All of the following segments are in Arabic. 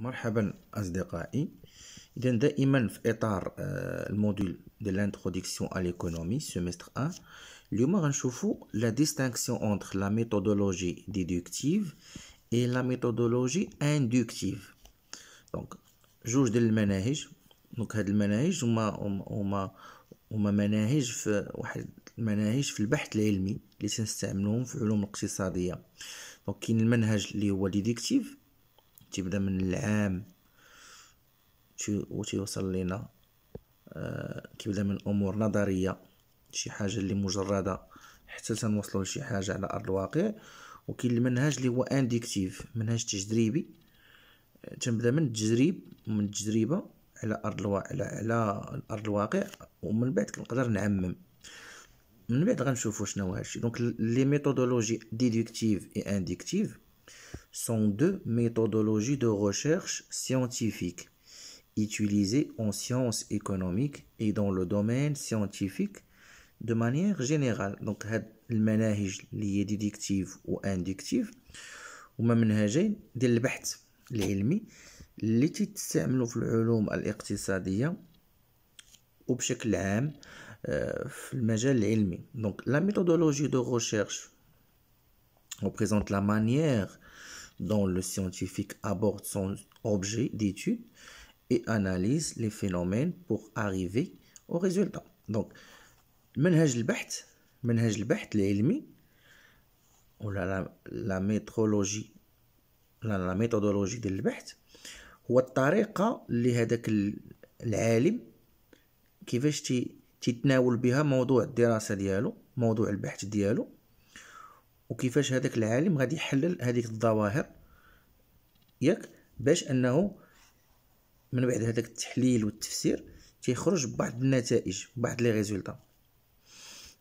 مرحبا اصدقائي اذا دائما في اطار آه، الموديل ديال لانتروديكسيون ا ليكونومي سيمستر 1 اليوم غنشوفوا لا ديستانكسيون اونتر لا ميثودولوجي ديدكتيف اي لا ميثودولوجي اندكتيف دونك جوج ديال المناهج دونك هاد المناهج هما هما هما مناهج في واحد المناهج في البحث العلمي اللي تنستعملوهم في علوم الاقتصاديه دونك كاين المنهج اللي هو ديدكتيف تيبدا من العام تيوصل لينا آه، كيبدا من امور نظريه شي حاجه اللي مجرده حتى تنوصلوا لشي حاجه على ارض الواقع وكاين المنهج اللي هو انديكتيف منهج تجريبي آه، تنبدا من التجريب من التجربه على ارض الواقع على, على الارض الواقع ومن بعد كنقدر نعمم من بعد غنشوفوا شنو هادشي دونك لي ميثودولوجي ديدكتيف اي انديكتيف sont deux méthodologies de recherche scientifique utilisées en sciences économiques et dans le domaine scientifique de manière générale. Donc, المناهج اللي هي ou وانديكتيف هما même ديال البحث العلمي اللي تيتستعملوا في العلوم الاقتصادية وبشكل عام في المجال العلمي Donc, la méthodologie de recherche représente la manière dont le scientifique aborde son objet d'étude et analyse les phénomènes pour arriver au résultat. Donc, منهج البحث منهج méthodologie العلمي la لا هو الطريقه اللي هذاك العالم كيفاش بها موضوع الدراسه ديالو موضوع البحث وكيفاش هذاك العالم غادي يحلل هذيك الظواهر ياك باش انه من بعد هذاك التحليل والتفسير تيخرج ببعض النتائج بعض لي ريزولطا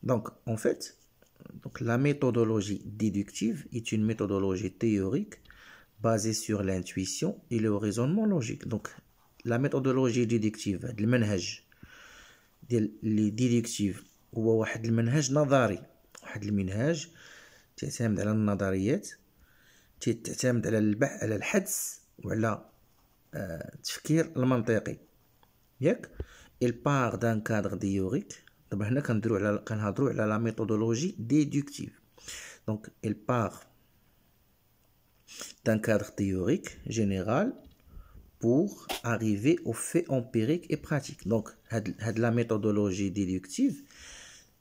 دونك اون فيت لا ميثودولوجي ديدكتيف déductive اون ميثودولوجي تيوريك بازي سور لانتويسيون اي لو ريزونمون لوجيك دونك لا ميثودولوجي ديدكتيف هذا المنهج ديال لي ديدكتيف هو واحد المنهج نظري واحد المنهج تعتمد على النظريات تعتمد على البحث على الحدس وعلى آه، التفكير المنطقي ياك il part d'un cadre théorique دابا هنا كنديرو على كنهضروا على لا ميثودولوجي ديدكتيف دونك il part d'un cadre théorique général pour arriver aux faits empiriques et pratiques دونك هاد هاد لا ميثودولوجي ديدكتيف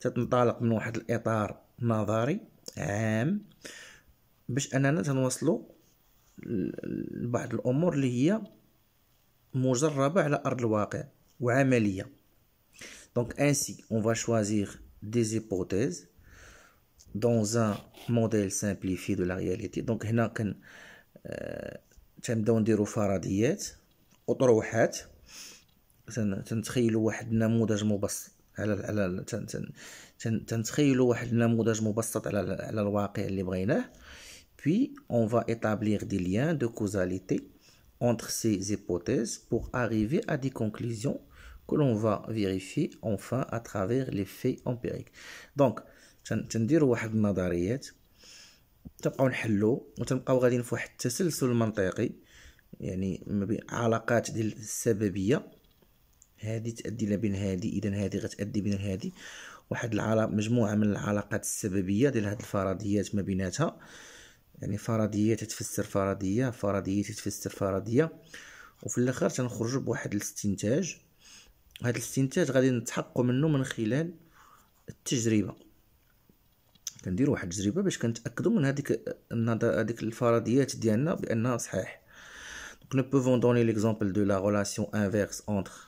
تتنطلق من واحد الاطار نظري عام باش اننا تنوصلوا لبعض الامور اللي هي مجربه على ارض الواقع وعمليه دونك انسي اون فا شوازيغ دي زيبوتيز دون ان موديل سامبليفي دو لا رياليتي دونك هنا كن آه، تنبداو نديرو فرضيات اطروحات تنتخيلوا واحد النموذج مبسط على على تنتخيلوا واحد النموذج مبسط على على الواقع اللي بغيناه puis اون فا établir دي liens دو كوزاليتي entre ces hypothèses pour arriver à des conclusions que l'on va vérifier enfin à travers les faits empiriques donc تنديروا واحد النظريات تبقاو نحلو وتبقاو غاديين في واحد التسلسل منطقي يعني ما بين علاقات ديال السببيه هذه تأدي إلى بين هذه إذا هذه غتأدي بين هذه واحد العلاقة مجموعة من العلاقات السببية ديال هاد الفرضيات ما بيناتها يعني فرضية تتفسر فرضية فرضية تتفسر فرضية وفي الآخر تنخرج بواحد الاستنتاج هاد الاستنتاج غادي نتحققوا منه من خلال التجربة كندير واحد التجربة باش كنتأكدوا من هذيك هذيك الفرضيات ديالنا بأنها صحيح دونك نو بوفون دوني ليكزامبل دو لا ريلاسيون انفيرس entre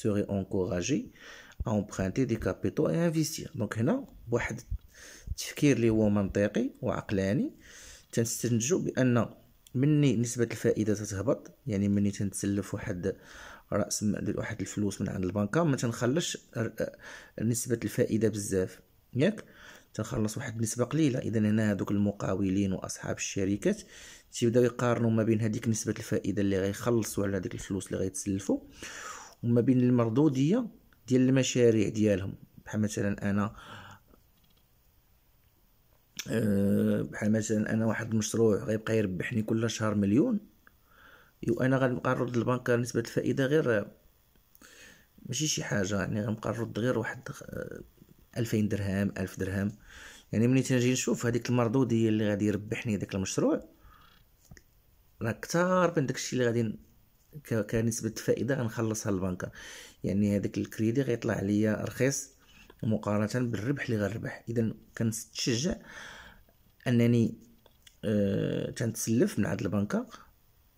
serait encouragé à emprunter des capitaux et investir دونك هنا بواحد التفكير اللي هو منطقي وعقلاني تنستنتجو بان مني نسبه الفائده تتهبط يعني مني تنتسلف واحد راس واحد الفلوس من عند البنكه ما تنخلش نسبه الفائده بزاف ياك تنخلص واحد النسبه قليله اذا هنا هذوك المقاولين واصحاب الشركات تيبداو يقارنوا ما بين هذيك نسبه الفائده اللي غيخلصوا على هذيك الفلوس اللي غيتسلفوا وما بين المردوديه ديال المشاريع ديالهم بحال مثلا انا أه بحال مثلا انا واحد المشروع غيبقى يربحني كل شهر مليون وانا غنبقى نرد للبنك نسبه الفائده غير ماشي شي حاجه يعني غنبقى نرد غير واحد آه، ألفين درهم ألف درهم يعني ملي تنجي نشوف هذيك المردوديه اللي غادي يربحني داك المشروع راه كتار من داكشي اللي غادي كنسبة فائدة غنخلصها البنكة يعني هذاك الكريدي غيطلع عليا رخيص مقارنة بالربح اللي غنربح اذا كنتشجع انني أه تنتسلف من عند البنكة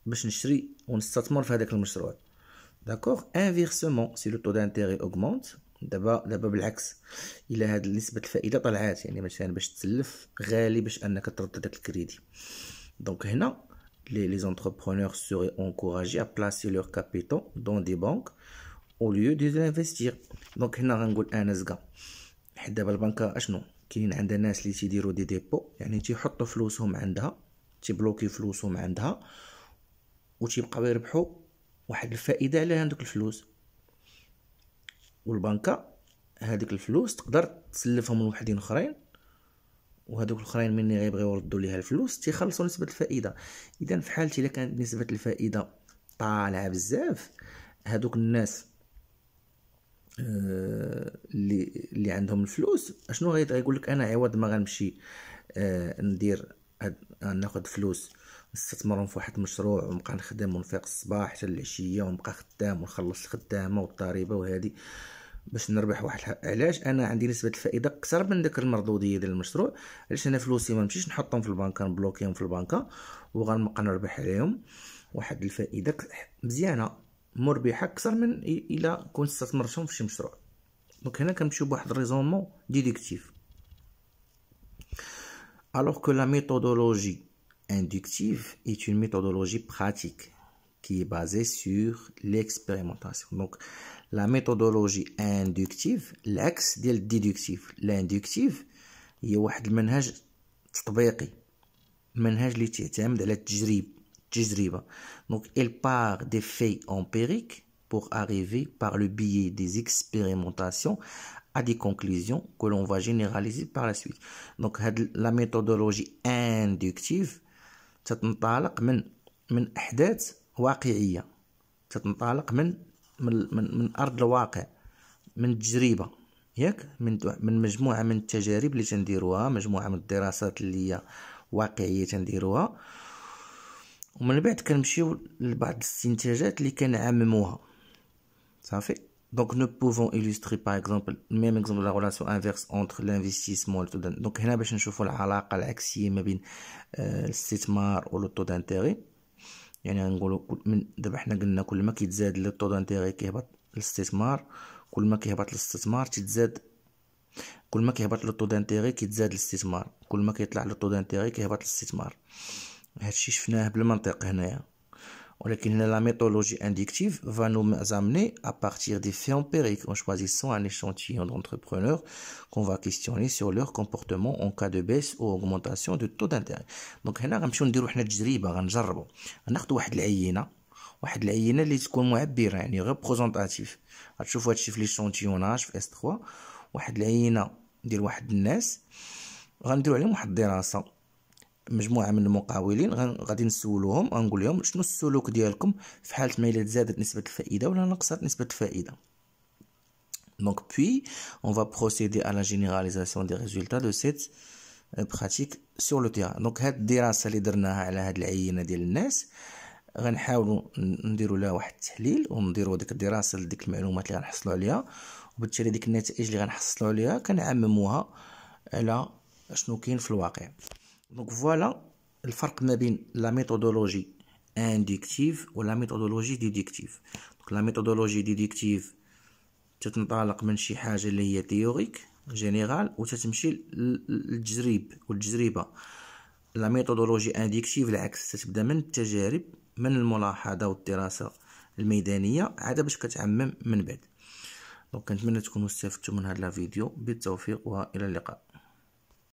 باش نشري ونستثمر في هذاك المشروع داكوغ انفيرسمون سي لو طو دانتيغي اوغمونت دابا دابا بالعكس الى هاد نسبه الفائده طلعات يعني مثلا باش تسلف غالي باش انك ترد داك الكريدي دونك هنا les, les entrepreneurs seraient encouragés à placer leurs capitaux dans des banques au lieu de l'investir دونك هنا غنقول انس كاع حيت دابا البنكه اشنو كاين عندها ناس اللي تيديروا دي ديبو يعني تيحطوا فلوسهم عندها تيبلوكي فلوسهم عندها وتيبقاو يربحوا واحد الفائده على هذوك الفلوس والبنكه هذيك الفلوس تقدر تسلفهم لواحدين اخرين وهذوك الاخرين مني غيبغيو يردوا ليها الفلوس تيخلصوا نسبه الفائده اذا في حالتي الا كانت نسبه الفائده طالعه بزاف هذوك الناس آه، اللي اللي عندهم الفلوس اشنو غيقول لك انا عوض ما غنمشي آه ندير ناخذ فلوس نستثمرهم في واحد المشروع ونبقى نخدم ونفيق الصباح حتى العشيه ونبقى خدام ونخلص الخدامه والضريبه وهذه باش نربح واحد علاش انا عندي نسبه الفائده اكثر من داك المردوديه ديال المشروع علاش انا فلوسي ما نمشيش نحطهم في البنكه نبلوكيهم في البنكه وغنبقى نربح عليهم واحد الفائده مزيانه مربحه اكثر من الا كنت استثمرتهم في شي مشروع دونك هنا كنمشيو بواحد ريزومون ديديكتيف الوغ كو لا ميثودولوجي اندكتيف اي اون ميثودولوجي براتيك qui est basé sur l'expérimentation. Donc, la méthodologie inductive, l'axe ديال déductif. L'inductive هي un تطبيقي اللي على التجريب donc elle part des faits empiriques pour arriver par le biais des expérimentations à des conclusions que l'on va généraliser par la suite donc la méthodologie inductive تتنطلق من من احداث واقعية تنطلق من من, من من أرض الواقع من تجربة ياك من من مجموعة من التجارب اللي تنديروها مجموعة من الدراسات اللي هي واقعية تنديروها ومن بعد كنمشيو لبعض الاستنتاجات اللي كنعمموها صافي دونك نو بوفون ايليستري باغ اكزومبل ميم اكزومبل لا غولاسيون انفيرس اونتر لانفيستيسمون دونك هنا باش نشوفو العلاقة العكسية ما بين euh, الاستثمار و لو تو دانتيغي يعني غنقولوا من دابا حنا قلنا كل ما كيتزاد لو طو دانتيغي كيهبط الاستثمار كل ما كيهبط الاستثمار تيتزاد كل ما كيهبط لو طو دانتيغي كيتزاد الاستثمار كل ما كيطلع لو طو دانتيغي كيهبط الاستثمار هادشي شفناه بالمنطق هنايا La méthodologie inductive va nous amener à partir des faits empiriques en choisissant un échantillon d'entrepreneurs qu'on va questionner sur leur comportement en cas de baisse ou augmentation de taux d'intérêt. Donc, هنا غنمشيو واحد اللي تكون يعني 3 واحد ديال واحد الناس عليهم واحد مجموعه من المقاولين غادي نسولوهم غنقول لهم شنو السلوك ديالكم في حاله ما الا زادت نسبه الفائده ولا نقصت نسبه الفائده دونك بوي اون فا بروسيدي على جينيراليزاسيون دي ريزولتا دو سيت براتيك سور لو تيرا دونك هاد الدراسة اللي درناها على هاد العينة ديال الناس غنحاولوا نديروا لها واحد التحليل ونديروا ديك الدراسة لديك المعلومات اللي غنحصلوا عليها وبالتالي ديك النتائج اللي غنحصلوا عليها كنعمموها على شنو كاين في الواقع دونك فوالا الفرق ما بين لا ميثودولوجي انديكتيف ولا ميثودولوجي ديديكتيف دونك لا ميثودولوجي ديديكتيف تتنطلق من شي حاجه اللي هي تيوريك جينيرال وتتمشي للتجريب والتجربه لا ميثودولوجي انديكتيف العكس تتبدا من التجارب من الملاحظه والدراسه الميدانيه عاد باش كتعمم من بعد دونك كنتمنى تكونوا استفدتوا من هذا الفيديو بالتوفيق والى اللقاء